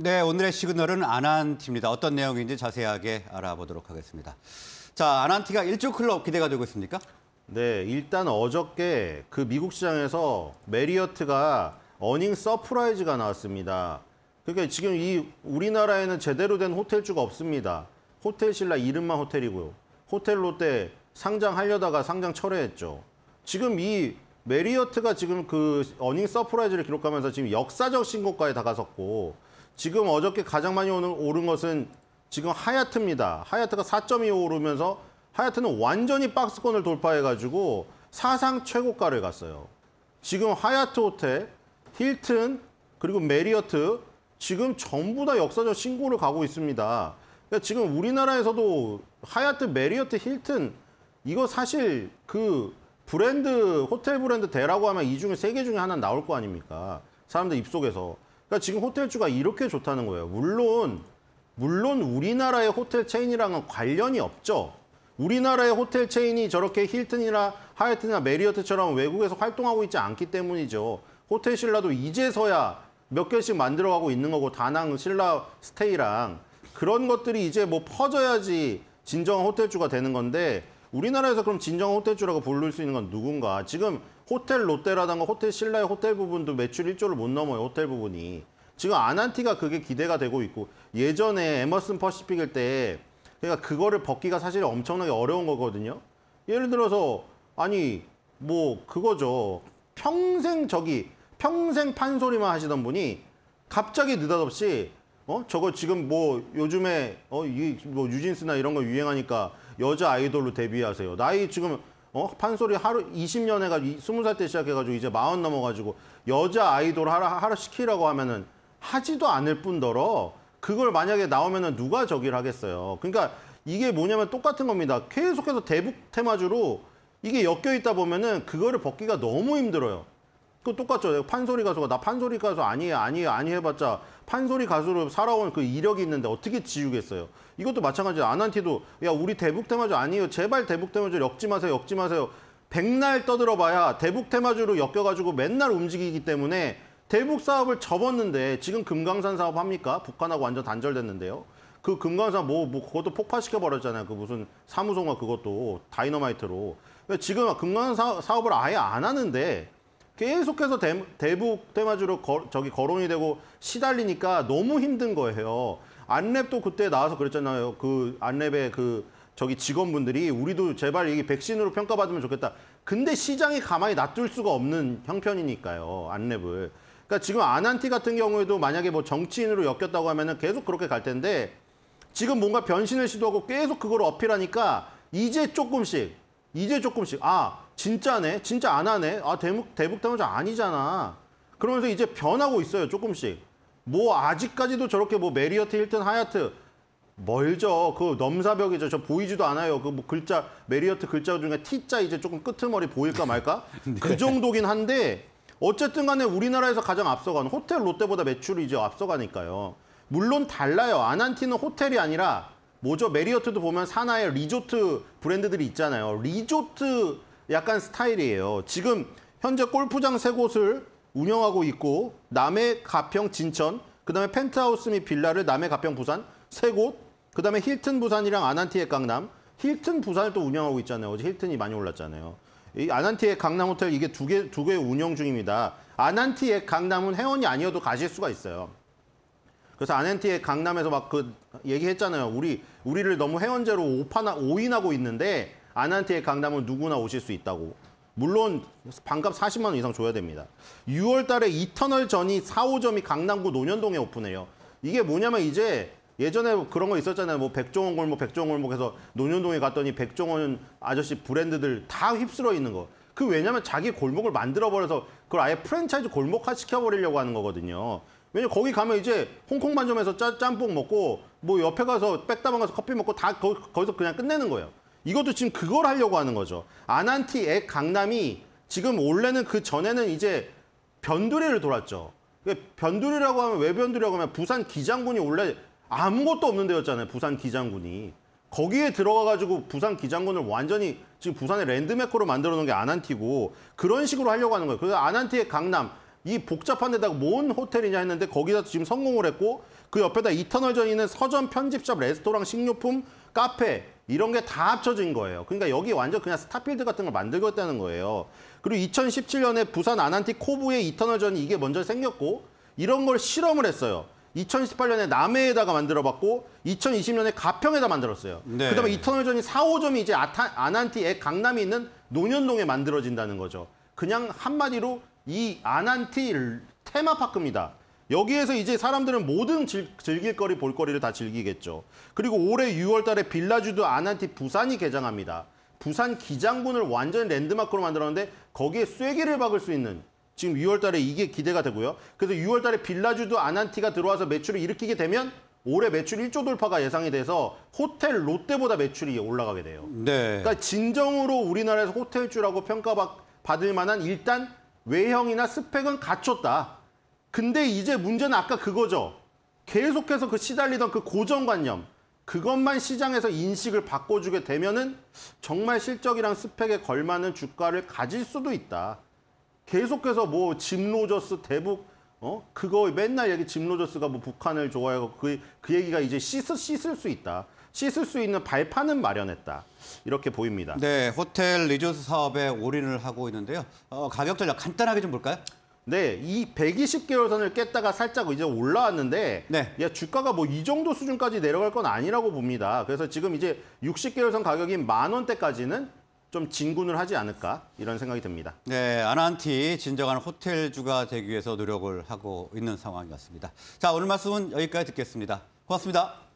네, 오늘의 시그널은 아난티입니다. 어떤 내용인지 자세하게 알아보도록 하겠습니다. 자, 아난티가 일조 클럽 기대가 되고 있습니까? 네, 일단 어저께 그 미국 시장에서 메리어트가 어닝 서프라이즈가 나왔습니다. 그러니까 지금 이 우리나라에는 제대로 된 호텔주가 없습니다. 호텔 신라 이름만 호텔이고요. 호텔 롯데 상장하려다가 상장 철회했죠. 지금 이 메리어트가 지금 그 어닝 서프라이즈를 기록하면서 지금 역사적 신고가에 다가섰고 지금 어저께 가장 많이 오는, 오른 것은 지금 하얏트입니다하얏트가4.25 오르면서 하얏트는 완전히 박스권을 돌파해가지고 사상 최고가를 갔어요. 지금 하얏트 호텔, 힐튼, 그리고 메리어트 지금 전부 다 역사적 신고를 가고 있습니다. 그러니까 지금 우리나라에서도 하얏트, 메리어트, 힐튼 이거 사실 그 브랜드 호텔 브랜드 대라고 하면 이 중에 세 개 중에 하나 나올 거 아닙니까? 사람들 입속에서. 그러니까 지금 호텔주가 이렇게 좋다는 거예요. 물론 물론 우리나라의 호텔 체인이랑은 관련이 없죠. 우리나라의 호텔 체인이 저렇게 힐튼이나 하얏튼이나 메리어트처럼 외국에서 활동하고 있지 않기 때문이죠. 호텔 신라도 이제서야 몇 개씩 만들어가고 있는 거고 다낭 신라 스테이랑 그런 것들이 이제 뭐 퍼져야지 진정한 호텔주가 되는 건데 우리나라에서 그럼 진정 호텔주라고 부를 수 있는 건 누군가? 지금 호텔 롯데라던가 호텔 신라의 호텔 부분도 매출 1조를 못 넘어요, 호텔 부분이. 지금 아난티가 그게 기대가 되고 있고 예전에 에머슨 퍼시픽일 때 그러니까 그거를 벗기가 사실 엄청나게 어려운 거거든요. 예를 들어서 아니 뭐 그거죠. 평생 저기 평생 판소리만 하시던 분이 갑자기 느닷없이 어? 저거 지금 뭐 요즘에 어, 이뭐 유진스나 이런 거 유행하니까 여자 아이돌로 데뷔하세요. 나이 지금 어? 판소리 하루 20년 해가지고 20살 때 시작해가지고 이제 40 넘어가지고 여자 아이돌 하라, 하라 시키라고 하면은 하지도 않을 뿐더러 그걸 만약에 나오면은 누가 저기를 하겠어요. 그러니까 이게 뭐냐면 똑같은 겁니다. 계속해서 대북 테마주로 이게 엮여 있다 보면은 그거를 벗기가 너무 힘들어요. 그 똑같죠. 판소리 가수가 나 판소리 가수 아니에요, 아니에요, 아니 해봤자 판소리 가수로 살아온 그 이력이 있는데 어떻게 지우겠어요? 이것도 마찬가지로 아난티도 야 우리 대북 테마주 아니에요. 제발 대북 테마주 엮지 마세요, 엮지 마세요. 백날 떠들어봐야 대북 테마주로 엮여가지고 맨날 움직이기 때문에 대북 사업을 접었는데 지금 금강산 사업 합니까? 북한하고 완전 단절됐는데요. 그 금강산 뭐, 뭐 그것도 폭파시켜 버렸잖아요. 그 무슨 사무소가 그것도 다이너마이트로. 그러니까 지금 금강산 사업을 아예 안 하는데 계속해서 대, 대북 대마주로 거, 저기 거론이 되고 시달리니까 너무 힘든 거예요. 안랩도 그때 나와서 그랬잖아요. 그 안랩의 그 저기 직원분들이 우리도 제발 이게 백신으로 평가받으면 좋겠다. 근데 시장이 가만히 놔둘 수가 없는 형편이니까요. 안랩을. 그러니까 지금 아난티 같은 경우에도 만약에 뭐 정치인으로 엮였다고 하면은 계속 그렇게 갈 텐데 지금 뭔가 변신을 시도하고 계속 그걸 어필하니까 이제 조금씩 이제 조금씩 아 진짜네? 진짜 안 하네? 아, 대북, 대북 당원자 아니잖아. 그러면서 이제 변하고 있어요, 조금씩. 뭐, 아직까지도 저렇게 뭐, 메리어트, 힐튼, 하얏트. 멀죠. 그 넘사벽이죠. 저 보이지도 않아요. 그 뭐 글자, 메리어트 글자 중에 T자 이제 조금 끄트머리 보일까 말까? 네. 그 정도긴 한데, 어쨌든 간에 우리나라에서 가장 앞서가는 호텔 롯데보다 매출이 이제 앞서가니까요. 물론 달라요. 아난티는 호텔이 아니라, 뭐죠? 메리어트도 보면 산하의 리조트 브랜드들이 있잖아요. 리조트 약간 스타일이에요. 지금 현재 골프장 세 곳을 운영하고 있고 남해, 가평, 진천, 그다음에 펜트하우스 및 빌라를 남해, 가평, 부산 세 곳, 그다음에 힐튼 부산이랑 아난티의 강남, 힐튼 부산을 또 운영하고 있잖아요. 어제 힐튼이 많이 올랐잖아요. 이 아난티의 강남 호텔 이게 두 개 두 개 운영 중입니다. 아난티의 강남은 회원이 아니어도 가실 수가 있어요. 그래서 아난티의 강남에서 막 그 얘기했잖아요. 우리 우리를 너무 회원제로 오판 오인하고 있는데 아나한테의 강남은 누구나 오실 수 있다고. 물론 반값 40만 원 이상 줘야 됩니다. 6월 달에 이터널 전이 4, 5점이 강남구 논현동에 오픈해요. 이게 뭐냐면 이제 예전에 그런 거 있었잖아요. 뭐 백종원 골목, 백종원 골목에서 논현동에 갔더니 백종원 아저씨 브랜드들 다 휩쓸어 있는 거. 그 왜냐면 자기 골목을 만들어버려서 그걸 아예 프랜차이즈 골목화 시켜버리려고 하는 거거든요. 왜냐면 거기 가면 이제 홍콩 반점에서 짬뽕 먹고 뭐 옆에 가서 백다방 가서 커피 먹고 다 거, 거기서 그냥 끝내는 거예요. 이것도 지금 그걸 하려고 하는 거죠. 아난티 액 강남이 지금 원래는 그 전에는 이제 변두리를 돌았죠. 변두리라고 하면 왜 변두리라고 하면 부산 기장군이 원래 아무것도 없는 데였잖아요. 부산 기장군이. 거기에 들어가가지고 부산 기장군을 완전히 지금 부산의 랜드메커로 만들어 놓은 게 아난티고 그런 식으로 하려고 하는 거예요. 그래서 아난티의 강남 이 복잡한 데다가 뭔 호텔이냐 했는데 거기다 지금 성공을 했고 그 옆에다 이터널전 있는 서점 편집샵 레스토랑 식료품 카페 이런 게 다 합쳐진 거예요. 그러니까 여기 완전 그냥 스타필드 같은 걸만들겠다는 거예요. 그리고 2017년에 부산 아난티 코브의 이터널전이 이게 먼저 생겼고 이런 걸 실험을 했어요. 2018년에 남해에다가 만들어봤고 2020년에 가평에다 만들었어요. 네. 그다음에 이터널전이 4, 5점이 이제 아타, 아난티의 강남에 있는 노년동에 만들어진다는 거죠. 그냥 한마디로 이 아난티 테마파크입니다. 여기에서 이제 사람들은 모든 즐, 길거리 볼거리를 다 즐기겠죠. 그리고 올해 6월 달에 빌라주도 아난티 부산이 개장합니다. 부산 기장군을 완전 랜드마크로 만들었는데 거기에 쐐기를 박을 수 있는 지금 6월 달에 이게 기대가 되고요. 그래서 6월 달에 빌라주도 아난티가 들어와서 매출을 일으키게 되면 올해 매출 1조 돌파가 예상이 돼서 호텔 롯데보다 매출이 올라가게 돼요. 네. 그러니까 진정으로 우리나라에서 호텔주라고 평가받을 만한 일단 외형이나 스펙은 갖췄다. 근데 이제 문제는 아까 그거죠. 계속해서 그 시달리던 그 고정관념 그것만 시장에서 인식을 바꿔주게 되면은 정말 실적이랑 스펙에 걸맞는 주가를 가질 수도 있다. 계속해서 뭐짐 로저스 대북 어 그거 맨날 얘기 짐 로저스가 뭐 북한을 좋아하고 그, 그 얘기가 이제 씻을, 씻을 수 있다. 씻을 수 있는 발판은 마련했다. 이렇게 보입니다. 네, 호텔 리조트 사업에 올인을 하고 있는데요. 어, 가격 전략 간단하게 좀 볼까요? 네, 이 120개월 선을 깼다가 살짝 이제 올라왔는데 네. 야, 주가가 뭐 이 정도 수준까지 내려갈 건 아니라고 봅니다. 그래서 지금 이제 60개월 선 가격인 만 원대까지는 좀 진군을 하지 않을까 이런 생각이 듭니다. 네, 아한티 진정한 호텔주가 되기 위해서 노력을 하고 있는 상황이 었습니다 자, 오늘 말씀은 여기까지 듣겠습니다. 고맙습니다.